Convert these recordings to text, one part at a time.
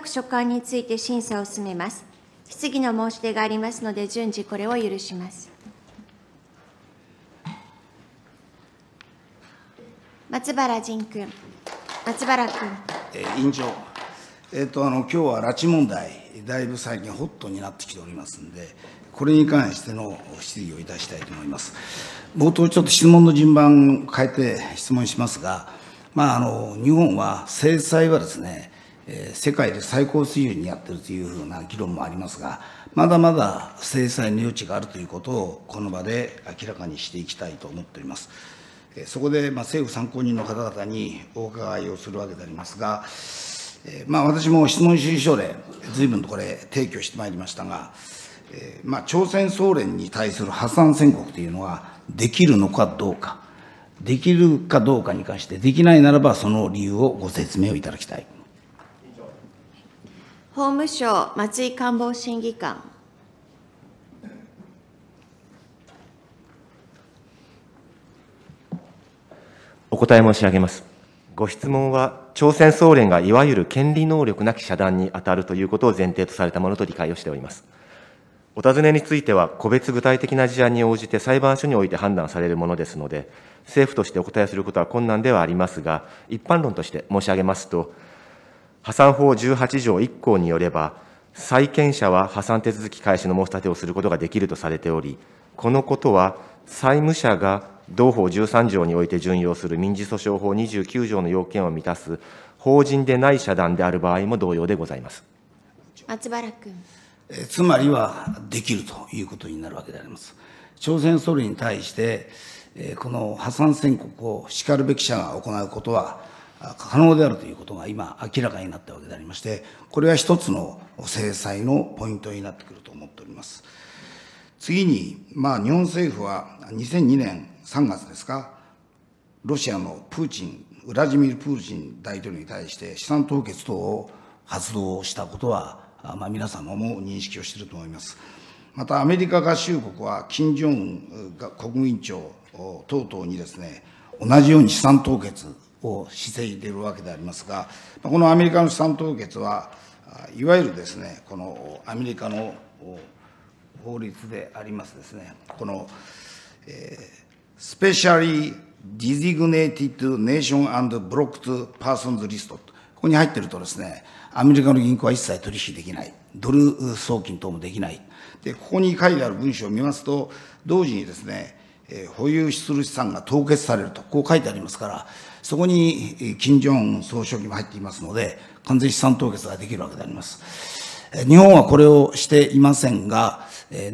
各所管について審査を進めます。質疑の申し出がありますので、順次これを許します。松原仁君、松原君。え委員長、えーとあの、今日は拉致問題、だいぶ最近ホットになってきておりますので、これに関しての質疑をいたしたいと思います。冒頭、ちょっと質問の順番を変えて質問しますが、まあ、あの日本は制裁はですね、え世界で最高水準にやってるというふうな議論もありますが、まだまだ制裁の余地があるということを、この場で明らかにしていきたいと思っております。えそこで、まあ、政府参考人の方々にお伺いをするわけでありますが、えまあ、私も質問主義書令ずいぶんとこれ、提供してまいりましたが、えまあ、朝鮮総連に対する破産宣告というのは、できるのかどうか、できるかどうかに関して、できないならばその理由をご説明をいただきたい。法務省松井官房審議官。お答え申し上げます。ご質問は、朝鮮総連がいわゆる権利能力なき遮断に当たるということを前提とされたものと理解をしております。お尋ねについては、個別具体的な事案に応じて裁判所において判断されるものですので、政府としてお答えすることは困難ではありますが、一般論として申し上げますと、破産法18条1項によれば、債権者は破産手続き開始の申し立てをすることができるとされており、このことは債務者が同法13条において準用する民事訴訟法29条の要件を満たす法人でない社団である場合も同様でございます松原君えつまりはできるということになるわけであります朝鮮総理に対してえこの破産宣告をしかるべき者が行うことは可能であるということが今明らかになったわけでありまして、これは一つの制裁のポイントになってくると思っております。次に、まあ、日本政府は2002年3月ですか、ロシアのプーチン、ウラジミル・プーチン大統領に対して資産凍結等を発動したことは、まあ、皆様も認識をしていると思います。またアメリカ合衆国は、金正恩国務委員長等々にですね、同じように資産凍結をしているわけでありますが、このアメリカの資産凍結は、いわゆるですね、このアメリカの法律でありますですね、この、えー、スペシャリー・ディジグネーティッド・ネーション・アンド・ブロックト・パーソンズ・リスト、ここに入ってるとですね、アメリカの銀行は一切取引できない、ドル送金等もできない、でここに書いてある文章を見ますと、同時にですね、えー、保有する資産が凍結されると、こう書いてありますから、そこに金正恩総書記も入っていますので、完全資産凍結ができるわけであります。日本はこれをしていませんが、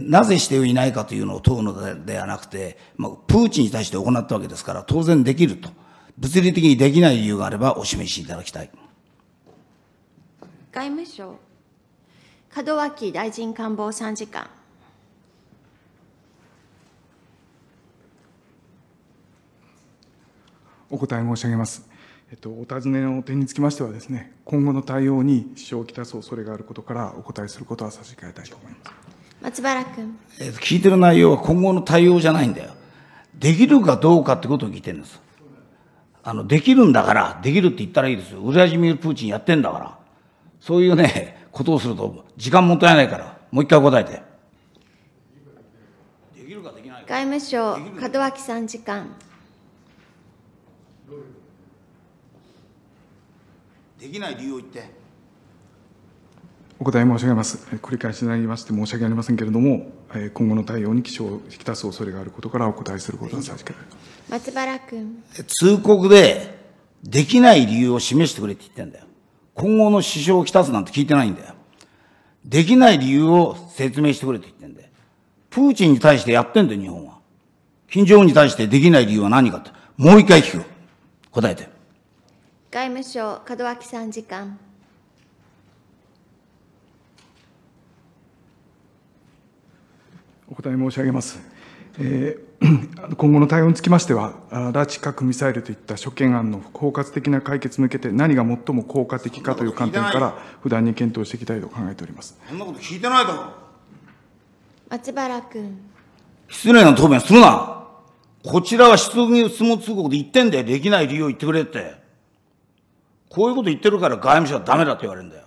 なぜしていないかというのを問うのではなくて、まあ、プーチンに対して行ったわけですから、当然できると。物理的にできない理由があればお示しいただきたい。外務省、門脇大臣官房参事官。お答え申し上げます。えっと、お尋ねの点につきましてはですね、今後の対応に支障をきたす恐れがあることからお答えすることは差し控えたいと思います。松原君。えっと、聞いてる内容は今後の対応じゃないんだよ。できるかどうかってことを聞いてるんです。あの、できるんだから、できるって言ったらいいですよ。ウラジミール・プーチンやってんだから。そういうね、ことをすると、時間もったいないから、もう一回答えて。外務省、門脇参事官。できない理由を言って。お答え申し上げます。繰り返しになりまして申し訳ありませんけれども、今後の対応に支障を引き出す恐れがあることからお答えすることに差し松原君。通告で、できない理由を示してくれって言ってんだよ。今後の支障をきたすなんて聞いてないんだよ。できない理由を説明してくれって言ってんだよ。プーチンに対してやってんだよ、日本は。金正恩に対してできない理由は何かって。もう一回聞く。答えて。外務省、門脇参事官。お答え申し上げます。えー、今後の対応につきましては、拉致核ミサイルといった諸懸案の包括的な解決に向けて、何が最も効果的かという観点から、不断に検討していきたいと考えておりますそんなこと聞いてないだろ松原君。失礼な答弁するな。こちらは質問通告でんだよ。できない理由を言ってくれって。こういうこと言ってるから外務省はダメだって言われるんだよ。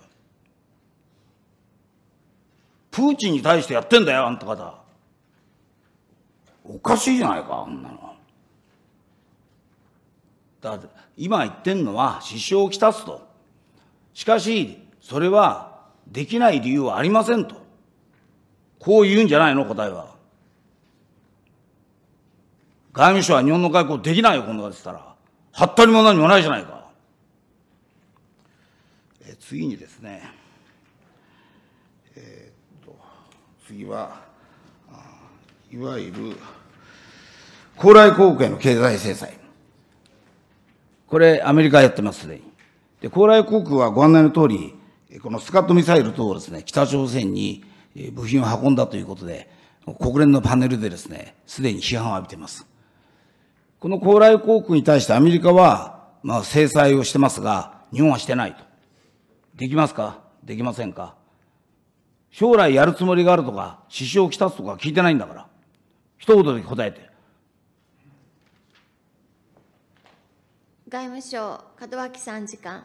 プーチンに対してやってんだよ、あんた方。おかしいじゃないか、あんなの。だ今言ってんのは支障をきたすと。しかし、それはできない理由はありませんと。こう言うんじゃないの、答えは。外務省は日本の外交できないよ、こんなことしたら。はったりも何もないじゃないか。え次にですね、えー、っと、次は、いわゆる、高麗航空への経済制裁。これ、アメリカやってます、ね、で、高麗航空はご案内の通り、このスカットミサイル等をですね、北朝鮮に部品を運んだということで、国連のパネルでですね、すでに批判を浴びています。この高麗航空に対してアメリカは、まあ、制裁をしてますが、日本はしてないと。できますかできませんか将来やるつもりがあるとか、支障をきたすとか聞いてないんだから。一言で答えて。外務省、門脇参事官。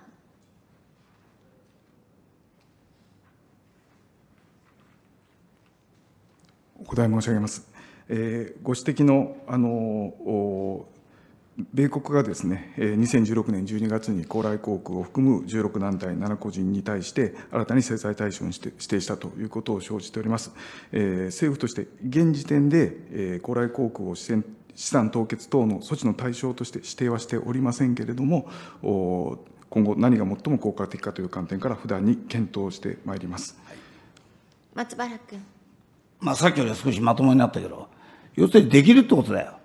お答え申し上げます。えご指摘のあの米国がですね、2016年12月に高麗航空を含む16団体7個人に対して、新たに制裁対象に指定したということを承知しております。えー、政府として、現時点で、えー、高麗航空を資産凍結等の措置の対象として指定はしておりませんけれども、今後、何が最も効果的かという観点から、普段に検討してまいります、松原君。まあ、さっきより少しまともになったけど、要するにできるってことだよ。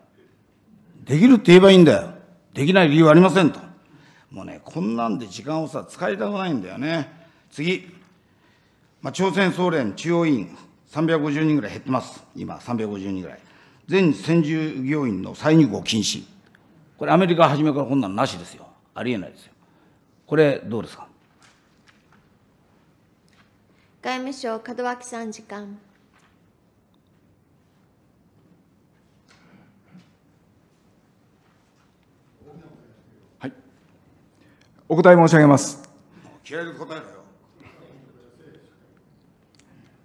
できるって言えばいいんだよ。できない理由はありませんと。もうね、こんなんで時間をさ、使いたくないんだよね。次。まあ、朝鮮総連中央委員、350人ぐらい減ってます。今、350人ぐらい。全専従業員の再入国禁止。これ、アメリカ初めからこんなんなしですよ。ありえないですよ。これ、どうですか外務省門脇さん時間。お答え申し上げます。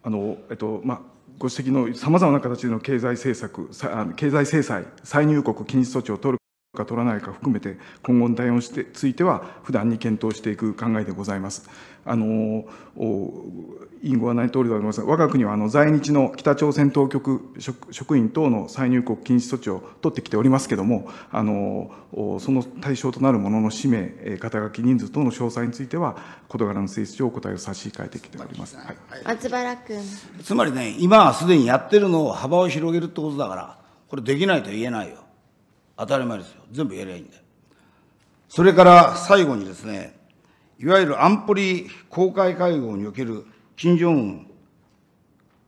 あのえっとまあ、ご指摘のさまざまな形での経済政策、経済制裁、再入国禁止措置を取る。か取らないか含めて、今後の対応については、普段に検討していく考えでございます。あの委員ご案内のとおりでありますが、我が国はあの在日の北朝鮮当局職職員等の再入国禁止措置を取ってきておりますけれども、あのその対象となるものの氏名、肩書き人数等の詳細については、事柄の性質上、お答えを差し控えてきております、はい、松原君。つまりね、今はすでにやってるのを幅を広げるってことだから、これ、できないと言えないよ。当たり前ですよ。全部やりゃいいんで。それから最後にですね、いわゆる安保理公開会合における金正恩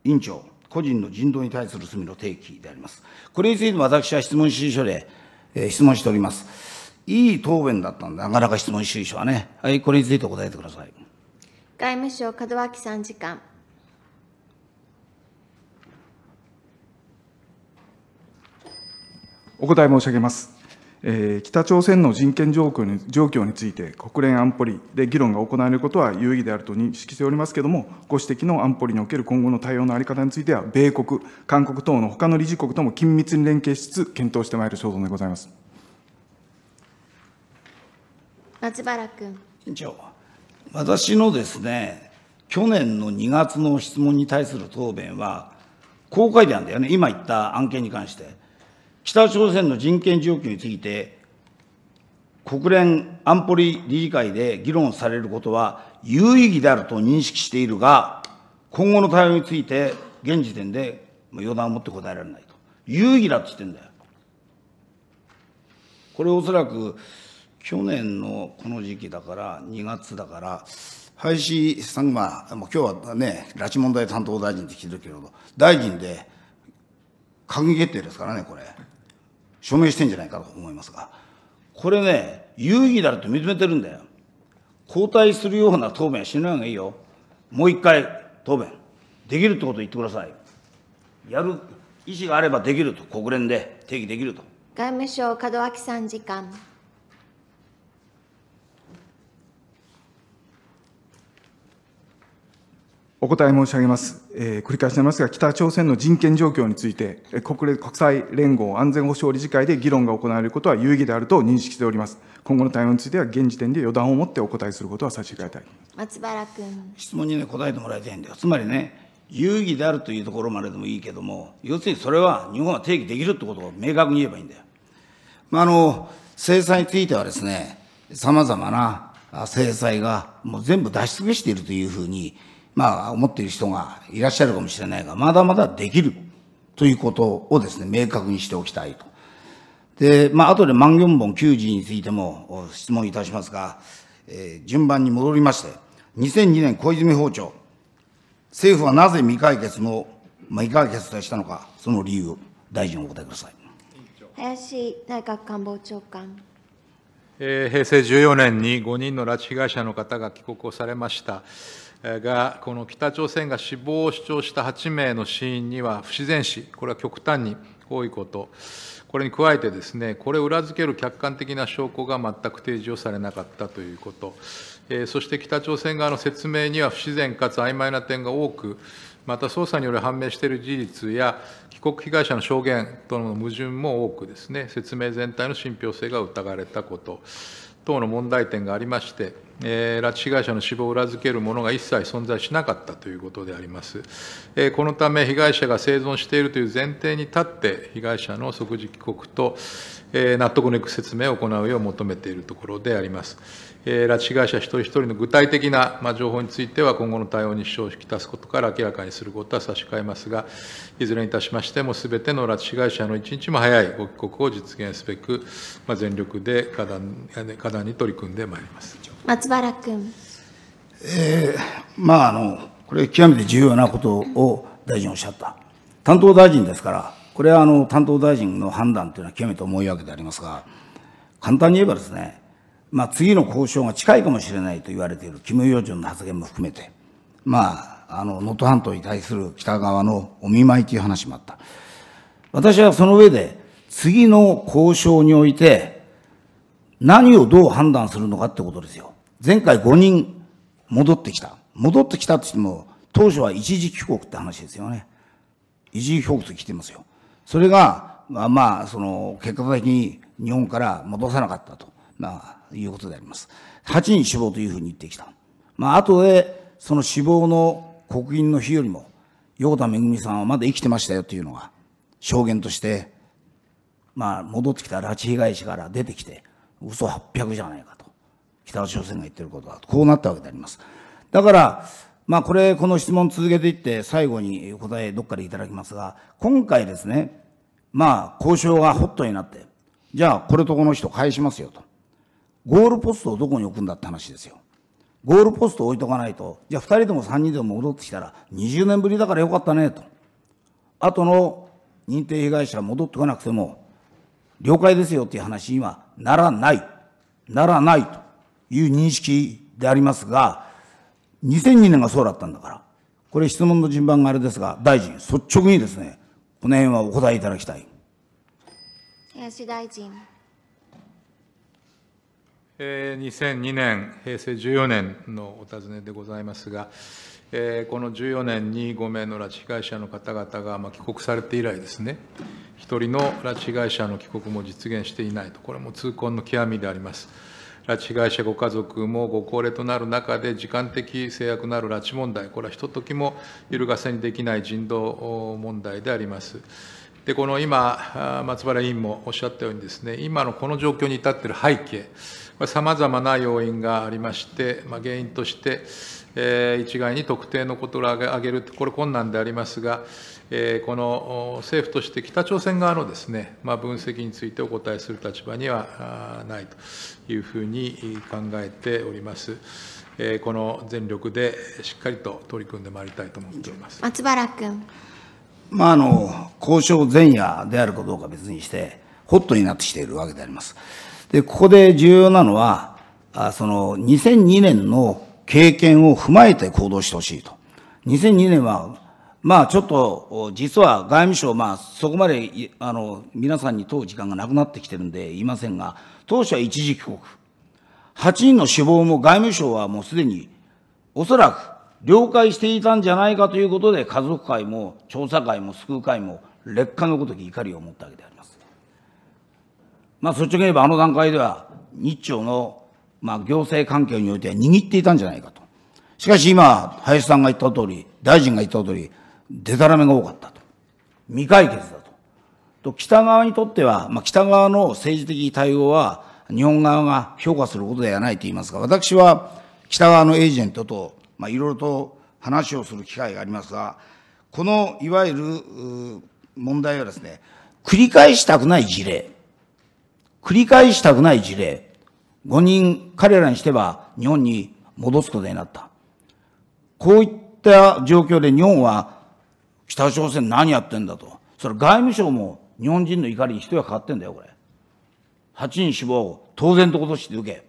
委員長、個人の人道に対する罪の提起であります。これについても私は質問指示書で、えー、質問しております。いい答弁だったんで、なかなか質問主示書はね。はい、これについてお答えてください。外務省門脇参事官。お答え申し上げます。えー、北朝鮮の人権状況に状況について、国連安保理で議論が行われることは有意義であると認識しておりますけれども、ご指摘の安保理における今後の対応の在り方については、米国、韓国等の他の理事国とも緊密に連携しつつ、検討してまいる所存でございます。松原君。委員長、私のですね、去年の2月の質問に対する答弁は、公開であんだよね、今言った案件に関して。北朝鮮の人権状況について、国連安保理理事会で議論されることは有意義であると認識しているが、今後の対応について、現時点で予断を持って答えられないと。有意義だって言ってんだよ。これおそらく、去年のこの時期だから、2月だから、林さんが、今日はね、拉致問題担当大臣って聞いてるけれど、大臣で閣議決定ですからね、これ。署名してんじゃないかと思いますが、これね、有意義だと認めてるんだよ。交代するような答弁はしない方がいいよ。もう一回答弁。できるってことを言ってください。やる意思があればできると、国連で定義できると。外務省門脇参事官。お答え申し上げます、えー、繰り返しになりますが、北朝鮮の人権状況について、国連国際連合安全保障理事会で議論が行われることは有意義であると認識しております。今後の対応については、現時点で予断を持ってお答えすることは差し控えたい松原君。質問に、ね、答えてもらいたいんだよ、つまりね、有意義であるというところまででもいいけども、要するにそれは日本は定義できるってことを明確に言えばいいんだよ。まあ、あの制裁についてはですね、さまざまな制裁がもう全部出し尽くしているというふうにまあ、思っている人がいらっしゃるかもしれないが、まだまだできるということをですね、明確にしておきたいと。で、まあ、後で万言本9時についても質問いたしますが、えー、順番に戻りまして、2002年小泉法庁、政府はなぜ未解決の、まあ、未解決としたのか、その理由大臣お答えください。林内閣官房長官。えー、平成14年に5人の拉致被害者の方が帰国をされました。が、この北朝鮮が死亡を主張した8名の死因には不自然死、これは極端に多いこと、これに加えてです、ね、これを裏付ける客観的な証拠が全く提示をされなかったということ、えそして北朝鮮側の説明には不自然かつ曖昧な点が多く、また捜査により判明している事実や、帰国被害者の証言との矛盾も多くです、ね、説明全体の信憑性が疑われたこと。等の問題点がありまして、えー、拉致被害者の死亡を裏付けるものが一切存在しなかったということであります。えー、このため、被害者が生存しているという前提に立って、被害者の即時帰国と、えー、納得のいく説明を行うよう求めているところであります。拉致被害者一人一人の具体的な情報については、今後の対応に支障をきたすことから明らかにすることは差し控えますが、いずれにいたしましても、すべての拉致被害者の一日も早いご帰国を実現すべく、全力で果断果断に取り組んでまいります松原君。えー、まああの、これ、極めて重要なことを大臣おっしゃった。担当大臣ですから、これはあの担当大臣の判断というのは極めて重いわけでありますが、簡単に言えばですね、まあ、次の交渉が近いかもしれないと言われているキム・ヨジョンの発言も含めて、まあ、あの、能登半島に対する北側のお見舞いという話もあった。私はその上で、次の交渉において、何をどう判断するのかってことですよ。前回5人戻ってきた。戻ってきたってても、当初は一時帰国って話ですよね。一時帰国と来てますよ。それが、まあ、その、結果的に日本から戻さなかったと。まあいうことであります。8人死亡というふうに言ってきた。まあ、後で、その死亡の刻印の日よりも、横田めぐみさんはまだ生きてましたよというのが、証言として、まあ、戻ってきた拉致被害者から出てきて、嘘800じゃないかと。北朝鮮が言ってることだと。こうなったわけであります。だから、まあ、これ、この質問続けていって、最後に答えどっかでいただきますが、今回ですね、まあ、交渉がホットになって、じゃあ、これとこの人返しますよと。ゴールポストをどこに置くんだって話ですよ。ゴールポスト置いとかないと、じゃあ2人でも3人でも戻ってきたら、20年ぶりだからよかったねと。あとの認定被害者戻ってこなくても、了解ですよっていう話にはならない、ならないという認識でありますが、2002年がそうだったんだから、これ質問の順番があれですが、大臣、率直にですね、この辺はお答えいただきたい。林大臣。2002年、平成14年のお尋ねでございますが、この14年に5名の拉致被害者の方々が帰国されて以来ですね、1人の拉致被害者の帰国も実現していないと、これも痛恨の極みであります。拉致被害者ご家族もご高齢となる中で、時間的制約のある拉致問題、これはひとときも揺るがせにできない人道問題であります。で、この今、松原委員もおっしゃったようにですね、今のこの状況に至っている背景、さまざ、まな要因がありまして、まあ、原因として、えー、一概に特定のことを挙げる、これ困難でありますが、えー、この政府として北朝鮮側のですね、まあ、分析についてお答えする立場にはないというふうに考えております。えー、この全力でしっかりと取り組んでまいりたいと思っております松原君、まあ、あの交渉前夜であるかどうか別にして、ホットになってきているわけであります。で、ここで重要なのは、あその2002年の経験を踏まえて行動してほしいと。2002年は、まあちょっと、実は外務省、まあそこまで、あの、皆さんに問う時間がなくなってきてるんで言いませんが、当初は一時帰国。8人の死亡も外務省はもうすでに、おそらく了解していたんじゃないかということで、家族会も調査会も救う会も劣化のごとき怒りを持ったわけである。まあ、率直に言えばあの段階では、日朝の、まあ、行政関係においては握っていたんじゃないかと。しかし今、林さんが言った通り、大臣が言った通り、でたらめが多かったと。未解決だと。と、北側にとっては、まあ、北側の政治的対応は、日本側が評価することではないと言いますが、私は北側のエージェントと、まあ、いろいろと話をする機会がありますが、このいわゆる問題はですね、繰り返したくない事例。繰り返したくない事例、5人彼らにしては日本に戻すことになった。こういった状況で日本は北朝鮮何やってんだと。それ外務省も日本人の怒りに人がかかってんだよ、これ。8人死亡、当然とことして受け。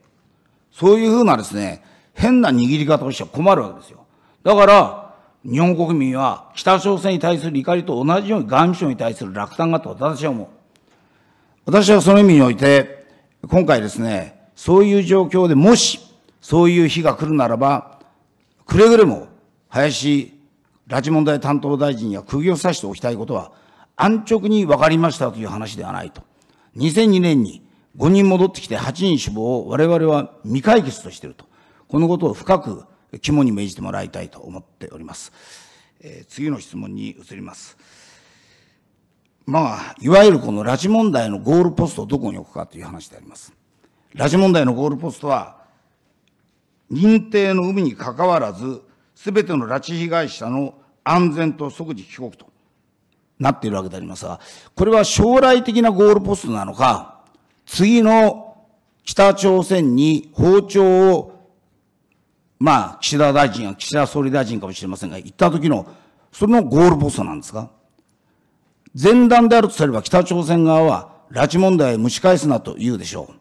そういうふうなですね、変な握り方をしては困るわけですよ。だから、日本国民は北朝鮮に対する怒りと同じように外務省に対する落胆があったと私は思う。私はその意味において、今回ですね、そういう状況でもし、そういう日が来るならば、くれぐれも林拉致問題担当大臣には釘を刺しておきたいことは、安直に分かりましたという話ではないと。2002年に5人戻ってきて8人死亡を我々は未解決としていると。このことを深く肝に銘じてもらいたいと思っております。えー、次の質問に移ります。まあ、いわゆるこの拉致問題のゴールポストをどこに置くかという話であります。拉致問題のゴールポストは、認定の有無にかかわらず、すべての拉致被害者の安全と即時帰国となっているわけでありますが、これは将来的なゴールポストなのか、次の北朝鮮に包丁を、まあ、岸田大臣や岸田総理大臣かもしれませんが、行った時の、そのゴールポストなんですか前段であるとすれば北朝鮮側は拉致問題を蒸し返すなと言うでしょう。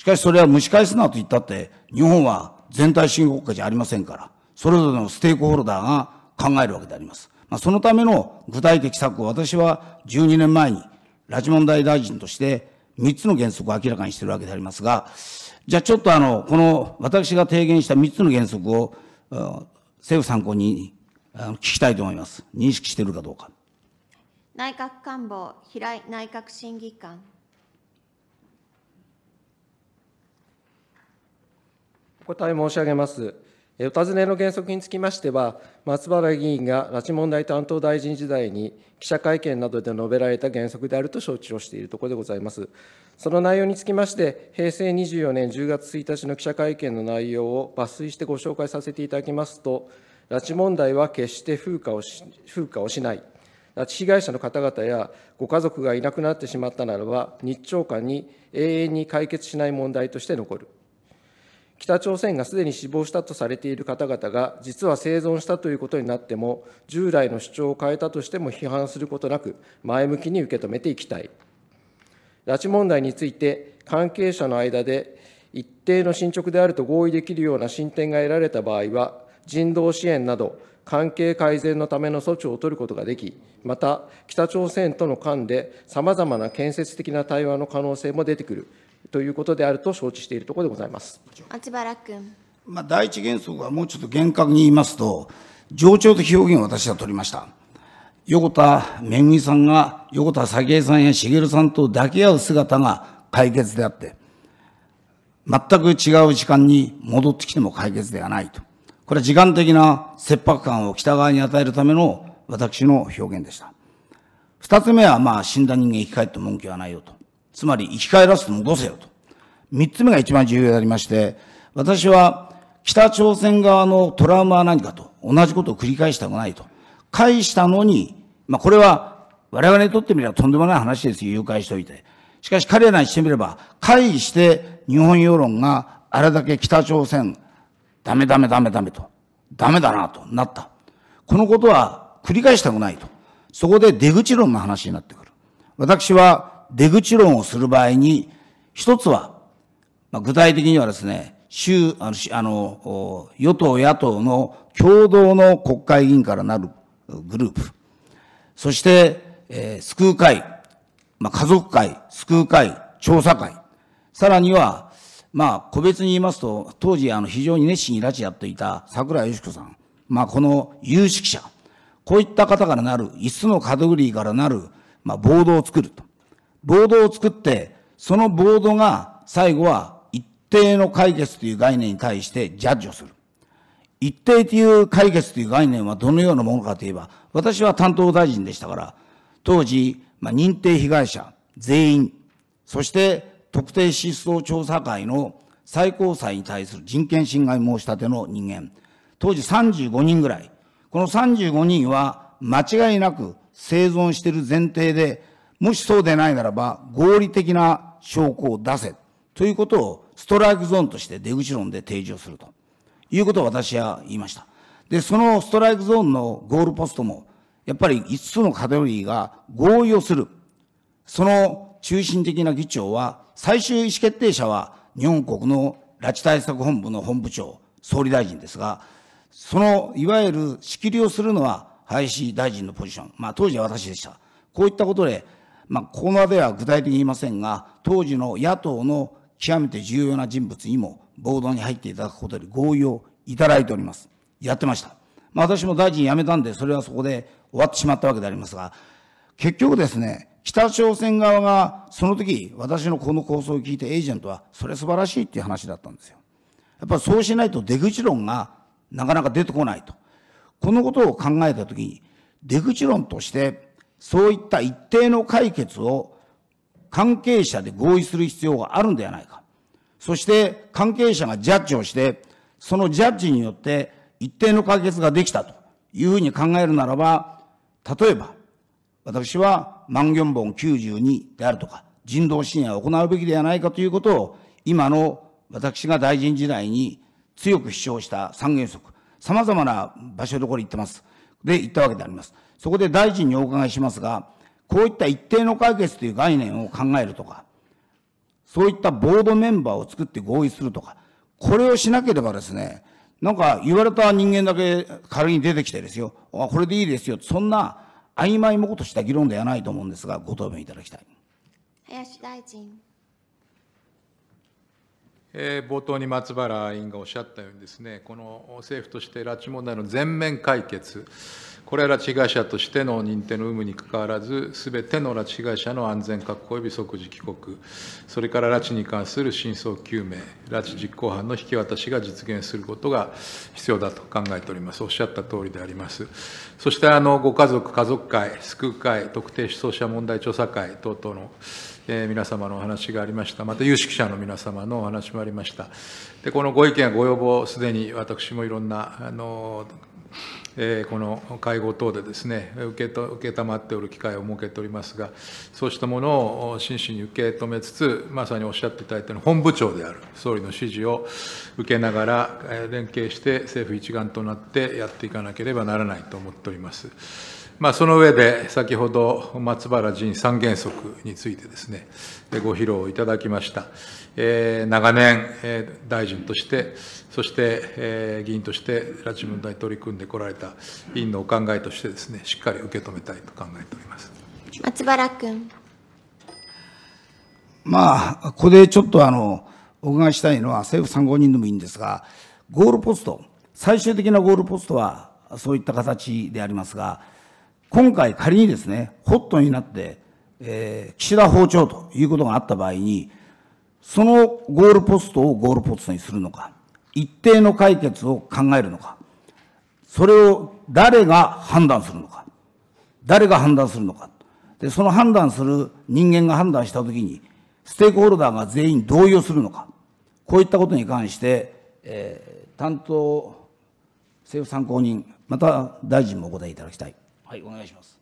しかしそれは蒸し返すなと言ったって、日本は全体主義国家じゃありませんから、それぞれのステークホルダーが考えるわけであります。まあ、そのための具体的策を私は12年前に拉致問題大臣として3つの原則を明らかにしているわけでありますが、じゃあちょっとあの、この私が提言した3つの原則を政府参考に聞きたいと思います。認識しているかどうか。内閣官房平井内閣審議官お答え申し上げます。お尋ねの原則につきましては、松原議員が拉致問題担当大臣時代に記者会見などで述べられた原則であると承知をしているところでございます。その内容につきまして、平成24年10月1日の記者会見の内容を抜粋してご紹介させていただきますと、拉致問題は決して風化をし風化をしない。拉致被害者の方々やご家族がいなくなってしまったならば、日朝間に永遠に解決しない問題として残る。北朝鮮がすでに死亡したとされている方々が、実は生存したということになっても、従来の主張を変えたとしても批判することなく、前向きに受け止めていきたい。拉致問題について、関係者の間で一定の進捗であると合意できるような進展が得られた場合は、人道支援など、関係改善のための措置を取ることができ、また、北朝鮮との間でさまざまな建設的な対話の可能性も出てくるということであると承知しているところでございます松原君。まあ、第一原則はもうちょっと厳格に言いますと、冗長的表現を私は取りました。横田めぐみさんが、横田早紀江さんや茂さんと抱き合う姿が解決であって、全く違う時間に戻ってきても解決ではないと。これは時間的な切迫感を北側に与えるための私の表現でした。二つ目は、まあ、死んだ人間生き返って文句はないよと。つまり、生き返らせて戻せよと。三つ目が一番重要でありまして、私は、北朝鮮側のトラウマは何かと、同じことを繰り返したくないと。返したのに、まあ、これは、我々にとってみればとんでもない話ですよ、誘拐しておいて。しかし彼らにしてみれば、返して日本世論があれだけ北朝鮮、ダメダメダメダメと、ダメだなとなった。このことは繰り返したくないと。そこで出口論の話になってくる。私は出口論をする場合に、一つは、まあ、具体的にはですね、州、あの、あの与党野党の共同の国会議員からなるグループ。そして、えー、救う会、まあ、家族会、救う会、調査会。さらには、まあ、個別に言いますと、当時、あの、非常に熱心に拉致やっていた桜井よし子さん、まあ、この有識者、こういった方からなる、5つのカテゴリーからなる、まあ、ボードを作ると。ボードを作って、そのボードが最後は一定の解決という概念に対してジャッジをする。一定という解決という概念はどのようなものかといえば、私は担当大臣でしたから、当時、まあ、認定被害者全員、そして特定失踪調査会の最高裁に対する人権侵害申し立ての人間、当時35人ぐらい。この35人は間違いなく生存している前提で、もしそうでないならば合理的な証拠を出せということをストライクゾーンとして出口論で提示をするということを私は言いました。で、そのストライクゾーンのゴールポストも、やっぱり5つのカテゴリーが合意をする。その中心的な議長は、最終意思決定者は日本国の拉致対策本部の本部長、総理大臣ですが、その、いわゆる仕切りをするのは林大臣のポジション。まあ当時は私でした。こういったことで、まあここまでは具体的に言いませんが、当時の野党の極めて重要な人物にも暴動に入っていただくことで合意をいただいております。やってました。まあ私も大臣辞めたんで、それはそこで終わってしまったわけでありますが、結局ですね、北朝鮮側がその時私のこの構想を聞いてエージェントはそれ素晴らしいっていう話だったんですよ。やっぱそうしないと出口論がなかなか出てこないと。このことを考えた時に出口論としてそういった一定の解決を関係者で合意する必要があるんではないか。そして関係者がジャッジをして、そのジャッジによって一定の解決ができたというふうに考えるならば、例えば私は万元本92であるとか、人道支援を行うべきではないかということを、今の私が大臣時代に強く主張した三原則、様々な場所どころ行ってます。で、行ったわけであります。そこで大臣にお伺いしますが、こういった一定の解決という概念を考えるとか、そういったボードメンバーを作って合意するとか、これをしなければですね、なんか言われた人間だけ仮に出てきてですよ、あこれでいいですよ、そんな曖昧もことした議論ではないと思うんですが、ご答弁いただきたい。林大臣。冒頭に松原委員がおっしゃったようにですね、この政府として拉致問題の全面解決、これは拉致被害者としての認定の有無にかかわらず、すべての拉致被害者の安全確保及び即時帰国、それから拉致に関する真相究明、拉致実行犯の引き渡しが実現することが必要だと考えております。おっしゃった通りであります。そしてあのご家族、家族会、救う会、特定失踪者問題調査会等々のえー、皆様のお話がありました。また有識者の皆様のお話もありました。で、このご意見、ご要望、すでに私もいろんな、あの、えー、この会合等でですね、受けと、受けたまっておる機会を設けておりますが、そうしたものを真摯に受け止めつつ、まさにおっしゃっていただいたように、本部長である総理の指示を受けながら、連携して政府一丸となってやっていかなければならないと思っております。まあ、その上で、先ほど松原仁三原則についてですね、ご披露いただきました。えー、長年、えー、大臣として、そして、えー、議員として、拉致問題に取り組んでこられた委員のお考えとしてですね、しっかり受け止めたいと考えております。松原君。まあ、ここでちょっとあの、お伺いしたいのは、政府参考人でもいいんですが、ゴールポスト、最終的なゴールポストは、そういった形でありますが、今回仮にですね、ホットになって、えー、岸田包丁ということがあった場合に、そのゴールポストをゴールポストにするのか、一定の解決を考えるのか、それを誰が判断するのか、誰が判断するのか、でその判断する人間が判断したときに、ステークホルダーが全員同意をするのか、こういったことに関して、えー、担当政府参考人、また大臣もお答えいただきたい。はい、お願いします。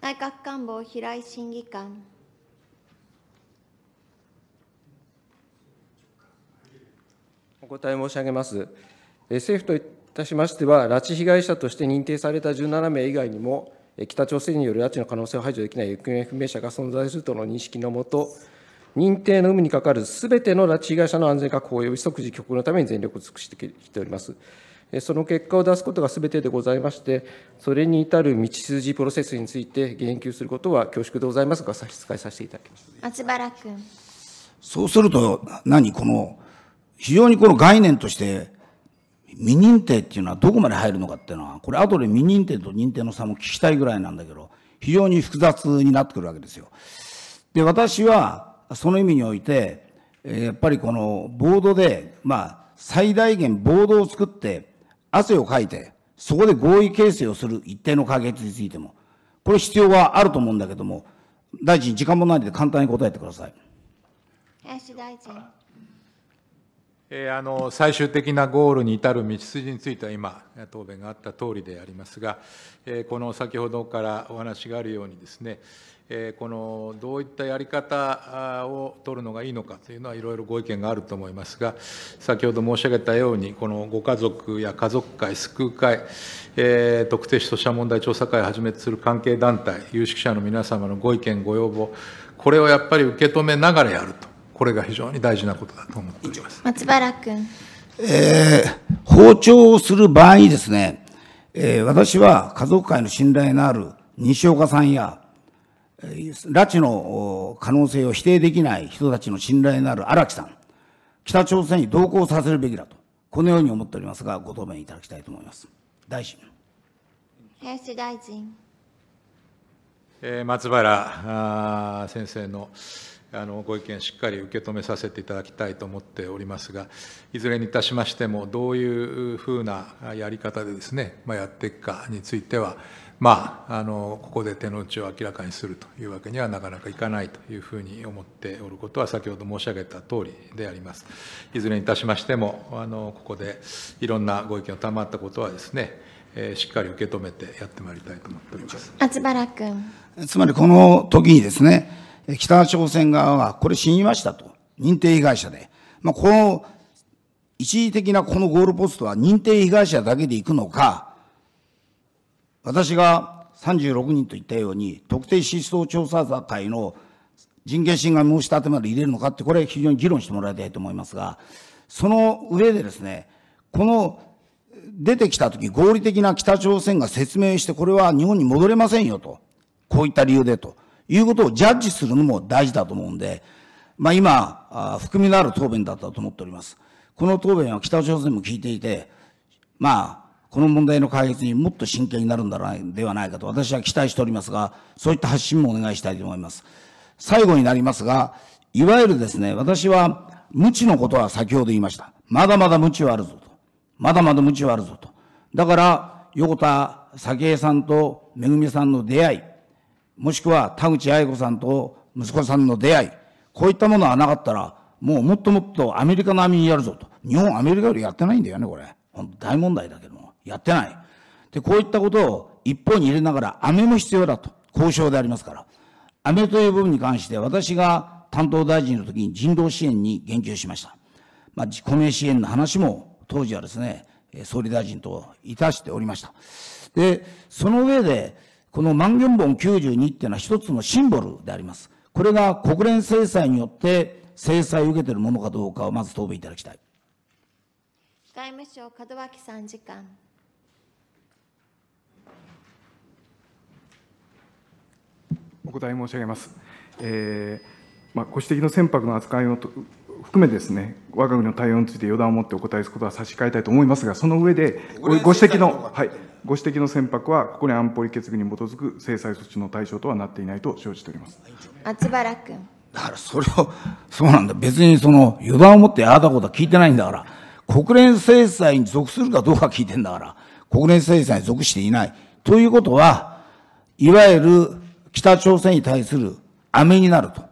内閣官房平井審議官。お答え申し上げます。政府といたしましては、拉致被害者として認定された17名以外にも、北朝鮮による拉致の可能性を排除できない行方不明者が存在するとの認識のもと、認定の有無にかかるすべての拉致被害者の安全確保及び即時帰国のために全力を尽くしてきております。その結果を出すことがすべてでございまして、それに至る道筋プロセスについて言及することは恐縮でございますが、差し支えさせていただきます。松原君。そうすると、何この、非常にこの概念として、未認定っていうのはどこまで入るのかっていうのは、これ後で未認定と認定の差も聞きたいぐらいなんだけど、非常に複雑になってくるわけですよ。で、私は、その意味において、やっぱりこのボードで、まあ、最大限ボードを作って、汗をかいて、そこで合意形成をする一定の解決についても、これ必要はあると思うんだけども、大臣、時間もないので簡単に答えてください。林大臣。えー、あの最終的なゴールに至る道筋については今、答弁があったとおりでありますが、えー、この先ほどからお話があるようにですね、このどういったやり方を取るのがいいのかというのはいろいろご意見があると思いますが、先ほど申し上げたように、このご家族や家族会、救う会、特定失踪者問題調査会をはじめとする関係団体、有識者の皆様のご意見、ご要望、これをやっぱり受け止めながらやると、これが非常に大事なことだと思っております松原君。えー、包丁をする場合にですね、えー、私は家族会の信頼のある西岡さんや、拉致の可能性を否定できない人たちの信頼のある荒木さん、北朝鮮に同行させるべきだと、このように思っておりますが、ご答弁いただきたいと思います。大臣。林大臣。え松原先生のあのご意見、しっかり受け止めさせていただきたいと思っておりますが、いずれにいたしましても、どういうふうなやり方でですね、まあ、やっていくかについては、まあ、あのここで手の内を明らかにするというわけにはなかなかいかないというふうに思っておることは先ほど申し上げた通りであります。いずれにいたしましてもあのここでいろんなご意見を賜ったことはですね、えー、しっかり受け止めてやってまいりたいと思っております。松原君つまりこの時にですね北朝鮮側はこれ死にましたと認定被害者で、まあ、この一時的なこのゴールポストは認定被害者だけでいくのか私が36人と言ったように、特定失踪調査会の人権侵害申し立てまで入れるのかって、これ非常に議論してもらいたいと思いますが、その上でですね、この出てきたとき、合理的な北朝鮮が説明して、これは日本に戻れませんよと、こういった理由でということをジャッジするのも大事だと思うんで、まあ今、あ含みのある答弁だったと思っております。この答弁は北朝鮮も聞いていて、まあ、この問題の解決にもっと真剣になるんだではないかと私は期待しておりますが、そういった発信もお願いしたいと思います。最後になりますが、いわゆるですね、私は、無知のことは先ほど言いました。まだまだ無知はあるぞと。まだまだ無知はあるぞと。だから、横田早紀江さんとめぐみさんの出会い、もしくは田口愛子さんと息子さんの出会い、こういったものはなかったら、もうもっともっとアメリカ並みにやるぞと。日本アメリカよりやってないんだよね、これ。本当大問題だけども。やってない。で、こういったことを一方に入れながら、アメも必要だと。交渉でありますから。アメという部分に関して、私が担当大臣の時に人道支援に言及しました。まあ、自公明支援の話も、当時はですね、総理大臣といたしておりました。で、その上で、この万元本92っていうのは一つのシンボルであります。これが国連制裁によって制裁を受けているものかどうかをまず答弁いただきたい。外務省門脇参事官。お答え申し上げます。えーまあ、ご指摘の船舶の扱いを含めですね、我が国の対応について予断を持ってお答えすることは差し控えたいと思いますが、その上で、ご指摘の、はい、ご指摘の船舶は、ここに安保理決議に基づく制裁措置の対象とはなっていないと承知しております。松原君。だからそれを、そうなんだ。別にその、予断を持ってああだことは聞いてないんだから、国連制裁に属するかどうか聞いてんだから、国連制裁に属していない。ということは、いわゆる北朝鮮に対する飴になると。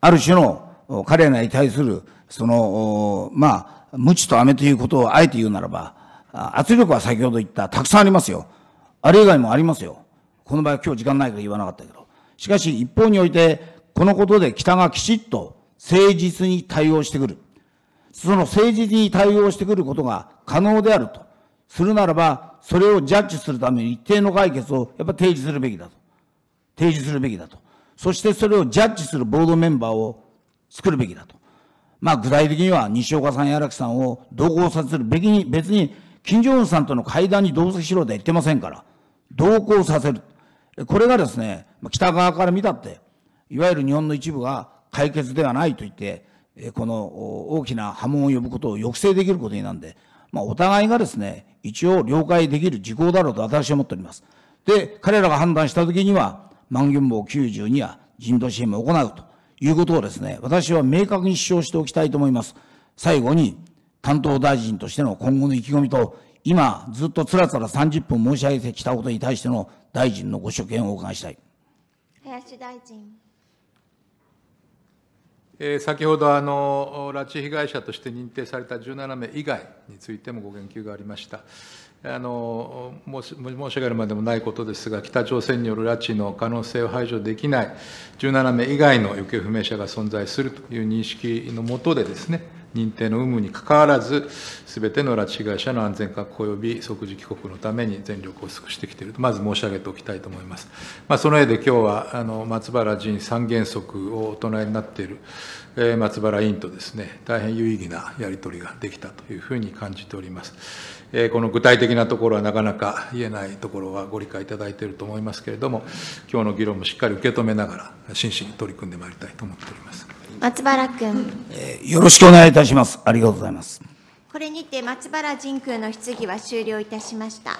ある種の彼らに対する、その、まあ、無知と飴ということをあえて言うならば、圧力は先ほど言った、たくさんありますよ。あれ以外もありますよ。この場合は今日時間ないから言わなかったけど。しかし一方において、このことで北がきちっと誠実に対応してくる。その誠実に対応してくることが可能であると。するならば、それをジャッジするために一定の解決をやっぱ提示するべきだと。提示するべきだと。そしてそれをジャッジするボードメンバーを作るべきだと。まあ具体的には西岡さんや荒木さんを同行させるべきに、別に金正恩さんとの会談に同席しろとは言ってませんから、同行させる。これがですね、北側から見たって、いわゆる日本の一部が解決ではないと言って、この大きな波紋を呼ぶことを抑制できることになんで、まあ、お互いがですね、一応了解できる事項だろうと私は思っております。で、彼らが判断したときには、万元棒9には人道支援も行うということをですね、私は明確に主張しておきたいと思います。最後に、担当大臣としての今後の意気込みと、今、ずっとつらつら30分申し上げてきたことに対しての大臣のご所見をお伺いしたい。林大臣。えー、先ほどあの、拉致被害者として認定された17名以外についてもご言及がありました。あの申し申し上げるまでもないことですが、北朝鮮による拉致の可能性を排除できない17名以外の行方不明者が存在するという認識のもとでですね、認定の有無にかかわらず、すべての拉致被害者の安全確保及び即時帰国のために全力を尽くしてきていると、まず申し上げておきたいと思います。まあ、その上で今日はあの松原人三原則をお唱えになっている、え松原委員とですね、大変有意義なやり取りができたというふうに感じております。えこの具体的なところはなかなか言えないところはご理解いただいていると思いますけれども、今日の議論もしっかり受け止めながら、真摯に取り組んでまいりたいと思っております。松原君、えー、よろしくお願いいたしますありがとうございますこれにて松原仁君の質疑は終了いたしました